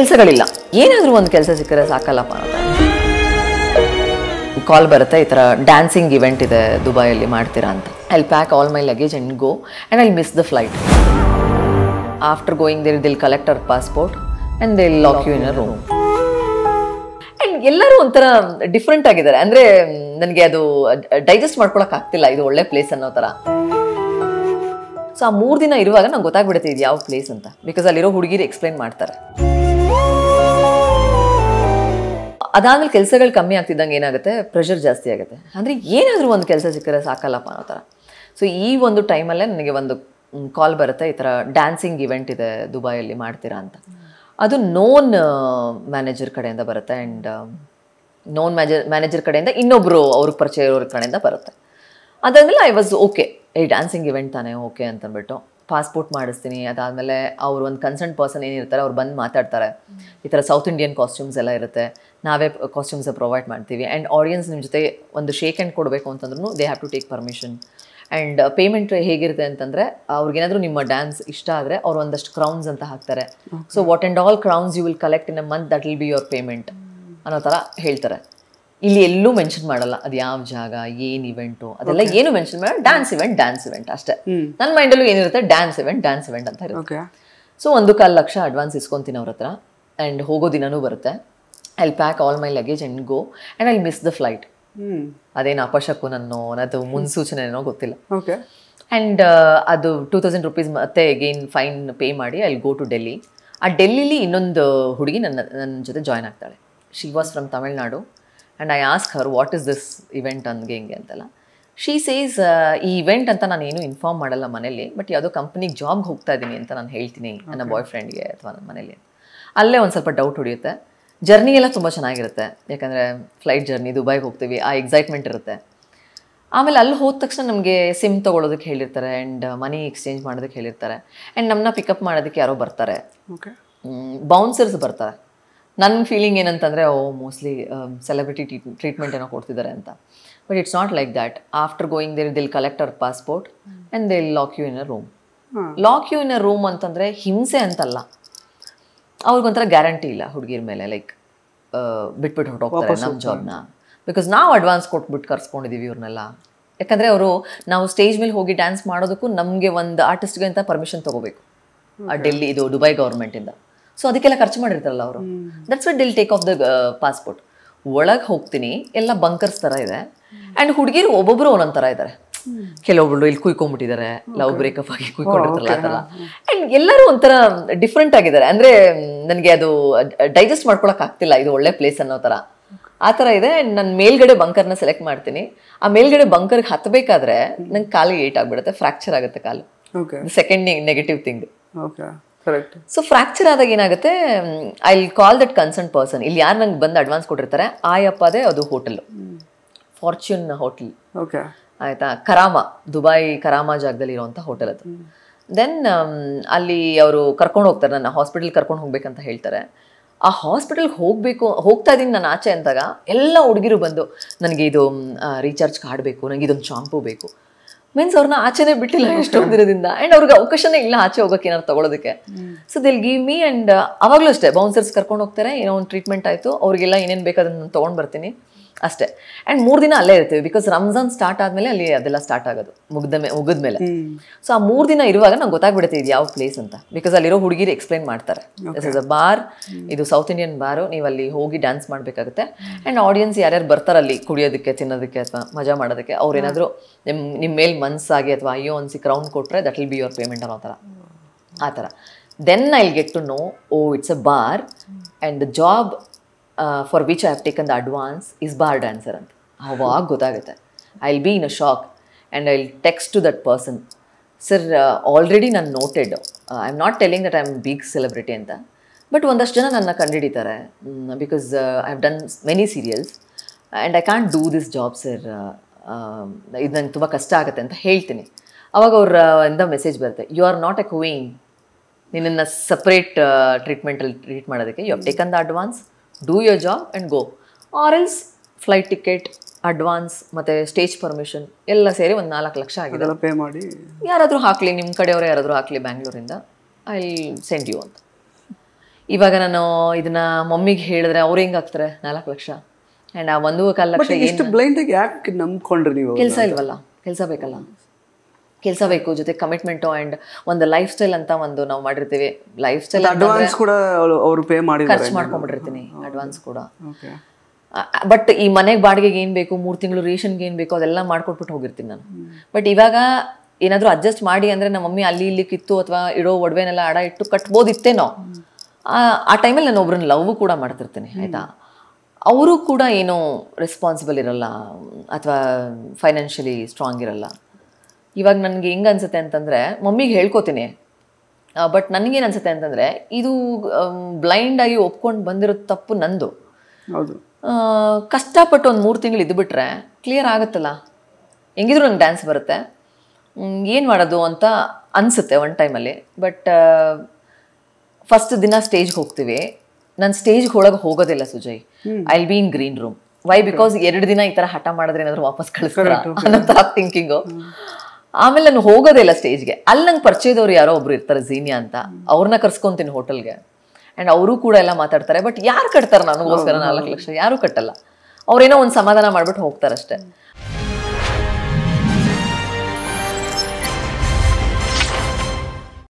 ಕೆಲಸಗಳಿಲ್ಲ ಏನಾದರೂ ಒಂದು ಕೆಲಸ ಸಿಕ್ಕರೆ ಸಾಕಲ್ಲಪ್ಪ ಕಾಲ್ ಬರುತ್ತೆ ಈ ಥರ ಡ್ಯಾನ್ಸಿಂಗ್ ಇವೆಂಟ್ ಇದೆ ದುಬೈಯಲ್ಲಿ ಮಾಡ್ತೀರಾ ಅಂತ I pack all my luggage and go and I miss the flight after going there they'll collect our passport and they lock you in a room and ಎಲ್ಲರೂ ಒಂಥರ ಡಿಫ್ರೆಂಟ್ ಆಗಿದ್ದಾರೆ ಅಂದರೆ ನನಗೆ ಅದು ಡೈಜೆಸ್ಟ್ ಮಾಡ್ಕೊಳಕ್ ಆಗ್ತಿಲ್ಲ ಇದು ಒಳ್ಳೆ ಪ್ಲೇಸ್ ಅನ್ನೋ ಥರ ಸೊ ಆ ಮೂರು ದಿನ ಇರುವಾಗ ನಂಗೆ ಗೊತ್ತಾಗ್ಬಿಡುತ್ತೆ ಇದು ಯಾವ ಪ್ಲೇಸ್ ಅಂತ ಬಿಕಾಸ್ ಅಲ್ಲಿರೋ ಹುಡುಗಿರು ಎಕ್ಸ್ಪ್ಲೈನ್ ಮಾಡ್ತಾರೆ ಅದಾದ್ಮೇಲೆ ಕೆಲಸಗಳು ಕಮ್ಮಿ ಆಗ್ತಿದ್ದಂಗೆ ಏನಾಗುತ್ತೆ ಪ್ರೆಷರ್ ಜಾಸ್ತಿ ಆಗುತ್ತೆ ಅಂದರೆ ಏನಾದರೂ ಒಂದು ಕೆಲಸ ಸಿಕ್ಕರೆ ಸಾಕಲ್ಲಪ್ಪ ಅನ್ನೋ ಥರ ಸೊ ಈ ಒಂದು ಟೈಮಲ್ಲೇ ನನಗೆ ಒಂದು ಕಾಲ್ ಬರುತ್ತೆ ಈ ಥರ ಡ್ಯಾನ್ಸಿಂಗ್ ಇವೆಂಟ್ ಇದೆ ದುಬೈಯಲ್ಲಿ ಮಾಡ್ತೀರಾ ಅಂತ ಅದು ನೋನ್ ಮ್ಯಾನೇಜರ್ ಕಡೆಯಿಂದ ಬರುತ್ತೆ ಆ್ಯಂಡ್ ನೋನ್ ಮ್ಯಾನೇಜರ್ ಮ್ಯಾನೇಜರ್ ಕಡೆಯಿಂದ ಇನ್ನೊಬ್ಬರು ಅವ್ರಿಗೆ ಪರಿಚಯ ಇರೋರ ಕಡೆಯಿಂದ ಬರುತ್ತೆ ಅದಾದಮೇಲೆ ಐ ವಾಸ್ ಓಕೆ ಈ ಡ್ಯಾನ್ಸಿಂಗ್ ಇವೆಂಟ್ ತಾನೇ ಓಕೆ ಅಂತಂದ್ಬಿಟ್ಟು ಪಾಸ್ಪೋರ್ಟ್ ಮಾಡಿಸ್ತೀನಿ ಅದಾದಮೇಲೆ ಅವ್ರು ಒಂದು ಕನ್ಸರ್ನ್ ಪರ್ಸನ್ ಏನಿರ್ತಾರೆ ಅವ್ರು ಬಂದು ಮಾತಾಡ್ತಾರೆ ಈ ಥರ ಸೌತ್ ಇಂಡಿಯನ್ ಕಾಸ್ಟ್ಯೂಮ್ಸ್ ಎಲ್ಲ ಇರುತ್ತೆ ನಾವೇ ಕಾಸ್ಟ್ಯೂಮ್ಸ್ ಪ್ರೊವೈಡ್ ಮಾಡ್ತೀವಿ ಆ್ಯಂಡ್ ಆಡಿಯನ್ಸ್ ನಿಮ್ಮ ಜೊತೆ ಒಂದು ಶೇಕ್ ಆ್ಯಂಡ್ ಕೊಡಬೇಕು ಅಂತಂದ್ರೂ they have to take permission and payment ಹೇಗಿರುತ್ತೆ ಅಂತಂದರೆ ಅವ್ರಿಗೇನಾದರೂ ನಿಮ್ಮ ಡ್ಯಾನ್ಸ್ ಇಷ್ಟ ಆದರೆ ಅವ್ರು ಒಂದಷ್ಟು ಕ್ರೌನ್ಸ್ ಅಂತ ಹಾಕ್ತಾರೆ so what and all crowns you will collect in a month that will be your payment ಅನ್ನೋ ಥರ ಹೇಳ್ತಾರೆ ಇಲ್ಲಿ ಎಲ್ಲೂ ಮೆನ್ಷನ್ ಮಾಡಲ್ಲ ಅದು ಯಾವ ಜಾಗ ಏನ್ ಇವೆಂಟು ಅದೆಲ್ಲ ಏನು ಮೆನ್ಷನ್ ಮಾಡಲ್ಲ ಡ್ಯಾನ್ಸ್ ಇವೆಂಟ್ ಡ್ಯಾನ್ಸ್ ಇವೆಂಟ್ ಅಷ್ಟೇ ನನ್ನ ಮೈಂಡಲ್ಲೂ ಏನಿರುತ್ತೆ ಡ್ಯಾನ್ಸ್ ಇವೆಂಟ್ ಡ್ಯಾನ್ಸ್ ಇವೆಂಟ್ ಅಂತ ಇರುತ್ತೆ ಸೊ ಒಂದು ಕಾಲು ಲಕ್ಷ ಅಡ್ವಾನ್ಸ್ ಇಸ್ಕೊಂತೀನಿ ಅವ್ರ ಹತ್ರ ಆ್ಯಂಡ್ ಹೋಗೋ ದಿನನೂ ಬರುತ್ತೆ I pack all my luggage and go and I miss the flight ಅದೇನು ಅಪಶಕು ನನ್ನ ಅದು ಏನೋ ಗೊತ್ತಿಲ್ಲ ಓಕೆ ಆ್ಯಂಡ್ ಅದು ಟೂ ತೌಸಂಡ್ ರುಪೀಸ್ ಮತ್ತೆ ಅಗೇನ್ ಫೈನ್ ಪೇ ಮಾಡಿ ಐ ಗೋ ಟು ಡೆಲ್ಲಿ ಆ ಡೆಲ್ಲಿಲಿ ಇನ್ನೊಂದು ಹುಡುಗಿ ನನ್ನ ನನ್ನ ಜೊತೆ ಜಾಯ್ನ್ ಆಗ್ತಾಳೆ she was from Tamil Nadu and I ask her what is this event ನನಗೆ ಹಿಂಗೆ ಅಂತೆಲ್ಲ ಶೀ ಸೇಸ್ ಈ ಇವೆಂಟ್ ಅಂತ ನಾನು ಏನು ಇನ್ಫಾರ್ಮ್ ಮಾಡಲ್ಲ ಮನೇಲಿ ಬಟ್ ಯಾವುದೋ ಕಂಪ್ನಿಗೆ ಜಾಬ್ಗೆ ಹೋಗ್ತಾ ಇದ್ದೀನಿ ಅಂತ ನಾನು ಹೇಳ್ತೀನಿ ನನ್ನ ಬಾಯ್ ಫ್ರೆಂಡ್ಗೆ ಅಥವಾ ನನ್ನ ಮನೇಲಿ ಅಲ್ಲೇ ಒಂದು ಸ್ವಲ್ಪ ಡೌಟ್ ಹೊಡಿಯುತ್ತೆ ಜರ್ನಿ ಎಲ್ಲ ತುಂಬ ಚೆನ್ನಾಗಿರುತ್ತೆ ಯಾಕಂದರೆ ಫ್ಲೈಟ್ ಜರ್ನಿ ದುಬೈಗೆ ಹೋಗ್ತೀವಿ ಆ ಎಕ್ಸೈಟ್ಮೆಂಟ್ ಇರುತ್ತೆ ಆಮೇಲೆ ಅಲ್ಲಿ ಹೋದ ತಕ್ಷಣ ನಮಗೆ ಸಿಮ್ ತೊಗೊಳೋದಕ್ಕೆ ಹೇಳಿರ್ತಾರೆ ಆ್ಯಂಡ್ ಮನಿ ಎಕ್ಸ್ಚೇಂಜ್ ಮಾಡೋದಕ್ಕೆ ಹೇಳಿರ್ತಾರೆ ಆ್ಯಂಡ್ ನಮ್ಮನ್ನ ಪಿಕಪ್ ಮಾಡೋದಕ್ಕೆ ಯಾರೋ ಬರ್ತಾರೆ ಬೌನ್ಸರ್ಸ್ ಬರ್ತಾರೆ ನನ್ನ ಫೀಲಿಂಗ್ ಏನಂತಂದರೆ ಓ ಮೋಸ್ಟ್ಲಿ ಸೆಲೆಬ್ರಿಟಿ ಟ್ರೀಟ್ಮೆಂಟ್ ಏನೋ ಕೊಡ್ತಿದ್ದಾರೆ ಅಂತ but it's not like that after going there they'll collect our passport and they lock you in a room lock you in a room ಅಂತಂದರೆ ಹಿಂಸೆ ಅಂತಲ್ಲ ಅವ್ರಿಗೊಂಥರ ಗ್ಯಾರಂಟಿ ಇಲ್ಲ ಹುಡುಗಿರ ಮೇಲೆ ಲೈಕ್ ಬಿಟ್ಬಿಟ್ಟು ಹೊರಟೋಗ್ತಾರೆ ನಮ್ಮ ಜಾಬ್ನ ಬಿಕಾಸ್ ನಾವು ಅಡ್ವಾನ್ಸ್ ಕೊಟ್ಬಿಟ್ಟು ಕರ್ಸ್ಕೊಂಡಿದ್ದೀವಿ ಇವ್ರನ್ನೆಲ್ಲ ಯಾಕಂದರೆ ಅವರು ನಾವು ಸ್ಟೇಜ್ ಮೇಲೆ ಹೋಗಿ ಡ್ಯಾನ್ಸ್ ಮಾಡೋದಕ್ಕೂ ನಮಗೆ ಒಂದು ಆರ್ಟಿಸ್ಟ್ಗೆ ಅಂತ ಪರ್ಮಿಷನ್ ತೊಗೋಬೇಕು ಡೆಲ್ಲಿ ಇದು ದುಬೈ ಗೌರ್ಮೆಂಟಿಂದ ಸೊ ಅದಕ್ಕೆಲ್ಲ ಖರ್ಚು ಮಾಡಿರ್ತಾರಲ್ಲ ಅವರು that's what they'll take off the passport ಒಳಗೆ ಹೋಗ್ತೀನಿ ಎಲ್ಲ ಬಂಕರ್ಸ್ ಥರ ಇದೆ ಆ್ಯಂಡ್ ಹುಡುಗಿರು ಒಬ್ಬೊಬ್ಬರು ಒಂದೊಂದು ಥರ ಇದ್ದಾರೆ ಕೆಲವೊಬ್ರು ಇಲ್ಲಿ ಕುಯ್ಕೊಂಡ್ಬಿಟ್ಟಿದ್ದಾರೆ ಲವ್ ಬ್ರೇಕಪ್ ಆಗಿ ಕುಯ್ಕೊಂಡಿರ್ತಾರಲ್ಲ ಆ ಥರ ಆ್ಯಂಡ್ ಎಲ್ಲರೂ ಒಂಥರ ಡಿಫ್ರೆಂಟ್ ಆಗಿದ್ದಾರೆ ಅಂದರೆ ನನಗೆ ಅದು ಡೈಜೆಸ್ಟ್ ಮಾಡ್ಕೊಳಕ್ ಆಗ್ತಿಲ್ಲ ಇದು ಒಳ್ಳೆ ಪ್ಲೇಸ್ ಅನ್ನೋ ಥರ ಆ ಥರ ಇದೆ ಆ್ಯಂಡ್ ನಾನು ಮೇಲ್ಗಡೆ ಬಂಕರ್ನ ಸೆಲೆಕ್ಟ್ ಮಾಡ್ತೀನಿ ಆ ಮೇಲ್ಗಡೆ ಬಂಕರ್ಗೆ ಹತ್ತಬೇಕಾದ್ರೆ ನಂಗೆ ಕಾಲು ಏಟ್ ಆಗಿಬಿಡುತ್ತೆ ಫ್ರ್ಯಾಕ್ಚರ್ ಆಗುತ್ತೆ ಕಾಲು second negative thing so fracture ಆದಾಗ ಏನಾಗುತ್ತೆ I call that concern person ಇಲ್ಲಿ ಯಾರು ನಂಗೆ ಬಂದು ಅಡ್ವಾನ್ಸ್ ಕೊಟ್ಟಿರ್ತಾರೆ ಅದೇ ಅದು ಹೋಟೆಲ್ ಫಾರ್ಚ್ಯೂನ್ ಹೋಟೆಲ್ ಆಯ್ತಾ ಕರಾಮ ದುಬೈ ಕರಾಮ ಜಾಗದಲ್ಲಿ ಇರುವಂಥ ಹೋಟೆಲ್ ಅದು ದೆನ್ um, ಅಲ್ಲಿ ಅವರು ಕರ್ಕೊಂಡು ಹೋಗ್ತಾರೆ ನನ್ನ ಹಾಸ್ಪಿಟಲ್ ಕರ್ಕೊಂಡು ಹೋಗ್ಬೇಕಂತ ಹೇಳ್ತಾರೆ ಆ ಹಾಸ್ಪಿಟಲ್ಗೆ ಹೋಗಬೇಕು ಹೋಗ್ತಾ ಇದ್ದೀನಿ ನಾನು ಆಚೆ ಅಂದಾಗ ಎಲ್ಲ ಹುಡುಗಿರು ಬಂದು ನನಗೆ ಇದು ರೀಚಾರ್ಜ್ ಕಾರ್ಡ್ ಬೇಕು ನನಗೆ ಇದೊಂದು ಶಾಂಪು ಬೇಕು ಮೀನ್ಸ್ ಅವ್ರನ್ನ ಆಚೆನೆ ಬಿಟ್ಟಿಲ್ಲ ಎಷ್ಟೊಂದು ದಿನದಿಂದ ಆ್ಯಂಡ್ ಅವ್ರಿಗೆ ಅವಕಾಶನೇ ಇಲ್ಲ ಆಚೆ ಹೋಗೋಕೆ ಏನಾರು ತಗೊಳೋದಕ್ಕೆ so they'll give me and ಅವಾಗಲೂ ಅಷ್ಟೇ ಬೌನ್ಸರ್ಸ್ ಕರ್ಕೊಂಡು ಹೋಗ್ತಾರೆ ಏನೋ ಒಂದು ಟ್ರೀಟ್ಮೆಂಟ್ ಆಯಿತು ಅವ್ರಿಗೆಲ್ಲ ಏನೇನು ಬೇಕಾದ್ರೆ ನಾನು ತೊಗೊಂಡು ಬರ್ತೀನಿ ಅಷ್ಟೇ ಆ್ಯಂಡ್ ಮೂರು ದಿನ ಅಲ್ಲೇ ಇರ್ತೀವಿ ಬಿಕಾಸ್ ರಂಜಾನ್ ಸ್ಟಾರ್ಟ್ ಆದಮೇಲೆ ಅಲ್ಲಿ ಅದೆಲ್ಲ ಸ್ಟಾರ್ಟ್ ಆಗೋದು ಮುಗ್ದ ಮುಗಿದ ಮುಗಿದ್ಮೇಲೆ ಸೊ ಆ ಮೂರು ದಿನ ಇರುವಾಗ ನಂಗೆ ಗೊತ್ತಾಗ್ಬಿಡುತ್ತೆ ಇದು ಯಾವ ಪ್ಲೇಸ್ ಅಂತ ಬಿಕಾಸ್ ಅಲ್ಲಿರೋ ಹುಡುಗಿರು ಎಕ್ಸ್ಪ್ಲೈನ್ ಮಾಡ್ತಾರೆ ದಿಸ್ ಇಸ್ ಅ ಬಾರ್ ಇದು ಸೌತ್ ಇಂಡಿಯನ್ ಬಾರು ನೀವು ಅಲ್ಲಿ ಹೋಗಿ ಡ್ಯಾನ್ಸ್ ಮಾಡಬೇಕಾಗುತ್ತೆ ಆ್ಯಂಡ್ ಆಡಿಯನ್ಸ್ ಯಾರ್ಯಾರು ಬರ್ತಾರೆ ಅಲ್ಲಿ ಕುಡಿಯೋದಕ್ಕೆ ತಿನ್ನೋದಕ್ಕೆ ಅಥವಾ ಮಜಾ ಮಾಡೋದಕ್ಕೆ ಅವ್ರೇನಾದರೂ ನಿಮ್ಮ ನಿಮ್ಮ ಮೇಲೆ ಮನ್ಸಾಗಿ ಅಥವಾ ಅಯ್ಯೋ ಅನ್ಸಿ ಕ್ರೌನ್ ಕೊಟ್ಟರೆ that will be your payment ಅನ್ನೋ ಥರ ಆ ಥರ then I get to know oh it's a bar and the job for which I have taken the advance is bar dancer ಅಂತ ಅವಾಗ ಗೊತ್ತಾಗುತ್ತೆ I will be in a shock and I will text to that person sir already ನಾನು noted I am not telling that I am big celebrity ಅಂತ but ಒಂದಷ್ಟು ಜನ ನನ್ನ ಕಂಡುಹಿಡಿತಾರೆ because I have done many serials and I can't do this job sir ಇದು ನಂಗೆ ತುಂಬ ಕಷ್ಟ ಆಗುತ್ತೆ ಅಂತ ಹೇಳ್ತೀನಿ ಅವಾಗ ಅವ್ರ ಇಂದ uh, ಮೆಸೇಜ್ ಬರುತ್ತೆ you are not a queen ನಿನ್ನನ್ನು ಸಪ್ರೇಟ್ ಟ್ರೀಟ್ಮೆಂಟಲ್ಲಿ ಟ್ರೀಟ್ ಮಾಡೋದಕ್ಕೆ you have taken the advance do your job and go or else flight ticket advance ಮತ್ತು ಸ್ಟೇಜ್ ಪರ್ಮಿಷನ್ ಎಲ್ಲ ಸೇರಿ ಒಂದು ನಾಲ್ಕು ಲಕ್ಷ ಆಗಿದೆ ಪೇ ಮಾಡಿ ಯಾರಾದರೂ ಹಾಕಲಿ ನಿಮ್ಮ ಕಡೆಯವರು ಯಾರಾದರೂ ಹಾಕಲಿ ಬ್ಯಾಂಗ್ಳೂರಿಂದ ಐ ಸೆಂಡ್ ಯು ಅಂತ ಇವಾಗ ನಾನು ಇದನ್ನ ಮಮ್ಮಿಗೆ ಹೇಳಿದ್ರೆ ಅವ್ರು ಹೆಂಗೆ ಹಾಕ್ತಾರೆ ನಾಲ್ಕು ಲಕ್ಷ ಆ್ಯಂಡ್ ಆ ಒಂದು ಕಾಲ ಲಕ್ಷ ಎಷ್ಟು ಬ್ಲೈಂಡಾಗಿ ಯಾಕೆ ನಂಬ್ಕೊಂಡ್ರಿ ನೀವು ಕೆಲಸ ಇಲ್ವಲ್ಲ ಕೆಲಸ ಬೇಕಲ್ಲ ಕೆಲಸ ಬೇಕು ಜೊತೆ ಕಮಿಟ್ಮೆಂಟು ಅಂಡ್ ಒಂದು ಲೈಫ್ ಸ್ಟೈಲ್ ಅಂತ ಒಂದು ನಾವು ಮಾಡಿರ್ತೀವಿ ಲೈಫ್ ಸ್ಟೈಲ್ ಅಡ್ವಾನ್ಸ್ ಕೂಡ ಅವರು ಪೇ ಮಾಡಿ ಖರ್ಚು ಮಾಡ್ಕೊಂಡ್ಬಿಟ್ಟಿರ್ತೀನಿ ಅಡ್ವಾನ್ಸ್ ಕೂಡ ಬಟ್ ಈ ಮನೆಗೆ ಬಾಡಿಗೆಗೆ ಏನು ಬೇಕು ಮೂರು ತಿಂಗಳು ರೇಷನ್ಗೆ ಏನು ಬೇಕು ಅದೆಲ್ಲ ಮಾಡ್ಕೊಟ್ಬಿಟ್ಟು ಹೋಗಿರ್ತೀನಿ ನಾನು ಬಟ್ ಇವಾಗ ಏನಾದರೂ ಅಡ್ಜಸ್ಟ್ ಮಾಡಿ ಅಂದರೆ ನಮ್ಮ ಮಮ್ಮಿ ಅಲ್ಲಿ ಇಲ್ಲಿ ಕಿತ್ತು ಅಥವಾ ಇಡೋ ಒಡವೆನೆಲ್ಲ ಅಡ ಇಟ್ಟು ಕಟ್ಬೋದಿತ್ತೇನೋ ಆ ಟೈಮಲ್ಲಿ ನಾನು ಒಬ್ರನ್ನ ಲವ್ ಕೂಡ ಮಾಡ್ತಿರ್ತೀನಿ ಆಯಿತಾ ಅವರು ಕೂಡ ಏನು ರೆಸ್ಪಾನ್ಸಿಬಲ್ ಇರಲ್ಲ ಅಥವಾ ಫೈನಾನ್ಷಿಯಲಿ ಸ್ಟ್ರಾಂಗ್ ಇರಲ್ಲ ಇವಾಗ ನನಗೆ ಹೆಂಗೆ ಅನಿಸುತ್ತೆ ಅಂತಂದರೆ ಮಮ್ಮಿಗೆ ಹೇಳ್ಕೊತೀನಿ ಬಟ್ ನನಗೇನು ಅನಿಸುತ್ತೆ ಅಂತಂದರೆ ಇದು ಬ್ಲೈಂಡಾಗಿ ಒಪ್ಕೊಂಡು ಬಂದಿರೋ ತಪ್ಪು ನಂದು ಹೌದು ಕಷ್ಟಪಟ್ಟು ಒಂದು ಮೂರು ತಿಂಗಳು ಇದ್ಬಿಟ್ರೆ ಕ್ಲಿಯರ್ ಆಗುತ್ತಲ್ಲ ಹೆಂಗಿದ್ರು ನಂಗೆ ಡ್ಯಾನ್ಸ್ ಬರುತ್ತೆ ಏನು ಮಾಡೋದು ಅಂತ ಅನಿಸುತ್ತೆ ಒನ್ ಟೈಮಲ್ಲಿ ಬಟ್ ಫಸ್ಟ್ ದಿನ ಸ್ಟೇಜ್ಗೆ ಹೋಗ್ತೀವಿ ನಾನು ಸ್ಟೇಜ್ಗೆ ಒಳಗೆ ಹೋಗೋದಿಲ್ಲ Sujay I be in green room why because ಎರಡು ದಿನ ಈ ಥರ ಹಠ ಮಾಡಿದ್ರೆ ಏನಾದರೂ ವಾಪಸ್ ಕಳಿಸ್ತಾರೆ ಅನ್ನೋ ಥರ ಥಿಂಕಿಂಗು ಆಮೇಲೆ ನಾನು ಹೋಗೋದೇ ಇಲ್ಲ ಸ್ಟೇಜ್ಗೆ ಅಲ್ಲಿ ನಂಗೆ ಪರಿಚಯದವ್ರು ಯಾರೋ ಒಬ್ರು ಇರ್ತಾರೆ ಝೀನಿಯಾ ಅಂತ ಅವ್ರನ್ನ ಕರ್ಸ್ಕೊಂತೀನಿ ಹೋಟೆಲ್ಗೆ ಆ್ಯಂಡ್ ಅವರು ಕೂಡ ಎಲ್ಲ ಮಾತಾಡ್ತಾರೆ ಬಟ್ ಯಾರು ಕಟ್ತಾರೆ ನನಗೋಸ್ಕರ ನಾಲ್ಕು ಲಕ್ಷ ಯಾರು ಕಟ್ಟಲ್ಲ ಅವ್ರೇನೋ ಒಂದು ಸಮಾಧಾನ ಮಾಡ್ಬಿಟ್ಟು ಹೋಗ್ತಾರಷ್ಟೇ